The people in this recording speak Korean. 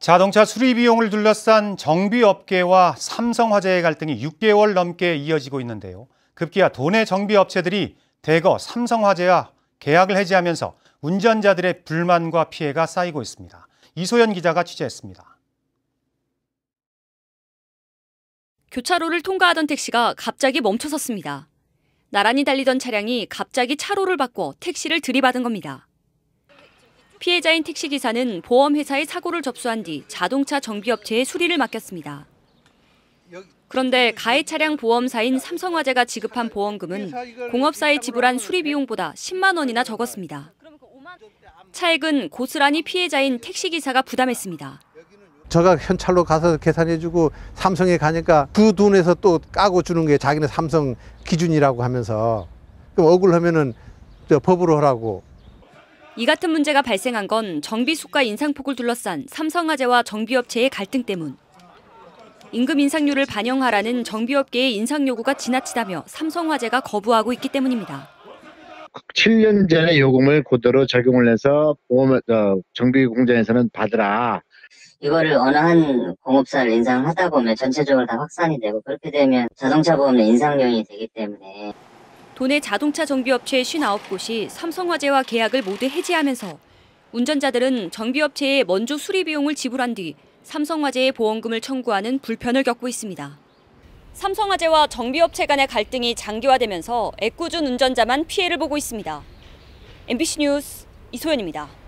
자동차 수리 비용을 둘러싼 정비업계와 삼성화재의 갈등이 6개월 넘게 이어지고 있는데요. 급기야 도내 정비업체들이 대거 삼성화재와 계약을 해지하면서 운전자들의 불만과 피해가 쌓이고 있습니다. 이소연 기자가 취재했습니다. 교차로를 통과하던 택시가 갑자기 멈춰섰습니다. 나란히 달리던 차량이 갑자기 차로를 바꿔 택시를 들이받은 겁니다. 피해자인 택시기사는 보험회사에 사고를 접수한 뒤 자동차 정비업체에 수리를 맡겼습니다. 그런데 가해 차량 보험사인 삼성화재가 지급한 보험금은 공업사에 지불한 수리 비용보다 10만 원이나 적었습니다. 차액은 고스란히 피해자인 택시기사가 부담했습니다. 제가 현찰로 가서 계산해주고 삼성에 가니까 그 돈에서 또 까고 주는 게 자기네 삼성 기준이라고 하면서 그럼 억울하면은 법으로 하라고 이 같은 문제가 발생한 건 정비수가 인상폭을 둘러싼 삼성화재와 정비업체의 갈등 때문. 임금 인상률을 반영하라는 정비업계의 인상 요구가 지나치다며 삼성화재가 거부하고 있기 때문입니다. 7년 전에 요금을 고대로 적용을 해서 보험 어, 정비 공장에서는 받으라. 이거를 어느 한 공업사를 인상하다 보면 전체적으로 다 확산이 되고 그렇게 되면 자동차 보험의 인상률이 되기 때문에 도내 자동차 정비업체 59곳이 삼성화재와 계약을 모두 해지하면서 운전자들은 정비업체에 먼저 수리 비용을 지불한 뒤 삼성화재의 보험금을 청구하는 불편을 겪고 있습니다. 삼성화재와 정비업체 간의 갈등이 장기화되면서 애꿎은 운전자만 피해를 보고 있습니다. MBC 뉴스 이소연입니다.